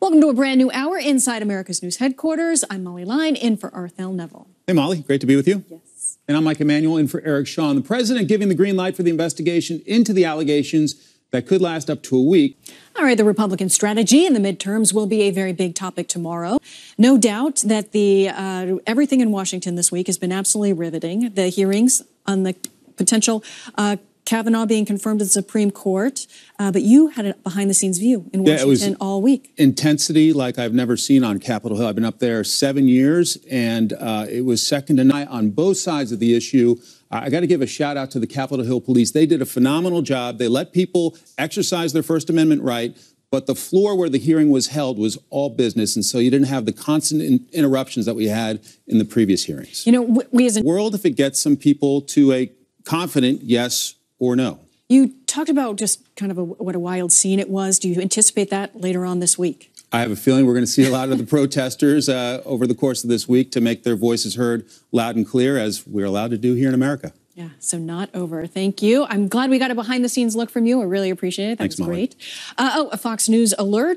Welcome to a brand new hour inside America's News Headquarters. I'm Molly Line, in for Arthel Neville. Hey, Molly, great to be with you. Yes. And I'm Mike Emanuel, in for Eric Shawn. The president giving the green light for the investigation into the allegations that could last up to a week. All right, the Republican strategy in the midterms will be a very big topic tomorrow. No doubt that the uh, everything in Washington this week has been absolutely riveting. The hearings on the potential uh, Kavanaugh being confirmed to the Supreme Court, uh, but you had a behind the scenes view in Washington yeah, all week. Intensity like I've never seen on Capitol Hill. I've been up there seven years, and uh, it was second to none on both sides of the issue. I got to give a shout out to the Capitol Hill Police. They did a phenomenal job. They let people exercise their First Amendment right. But the floor where the hearing was held was all business, and so you didn't have the constant in interruptions that we had in the previous hearings. You know, we as a world, if it gets some people to a confident yes or no. You talked about just kind of a, what a wild scene it was. Do you anticipate that later on this week? I have a feeling we're going to see a lot of the protesters uh, over the course of this week to make their voices heard loud and clear, as we're allowed to do here in America. Yeah, so not over. Thank you. I'm glad we got a behind the scenes look from you. I really appreciate it. That Thanks, was Molly. great. Uh, oh, a Fox News alert.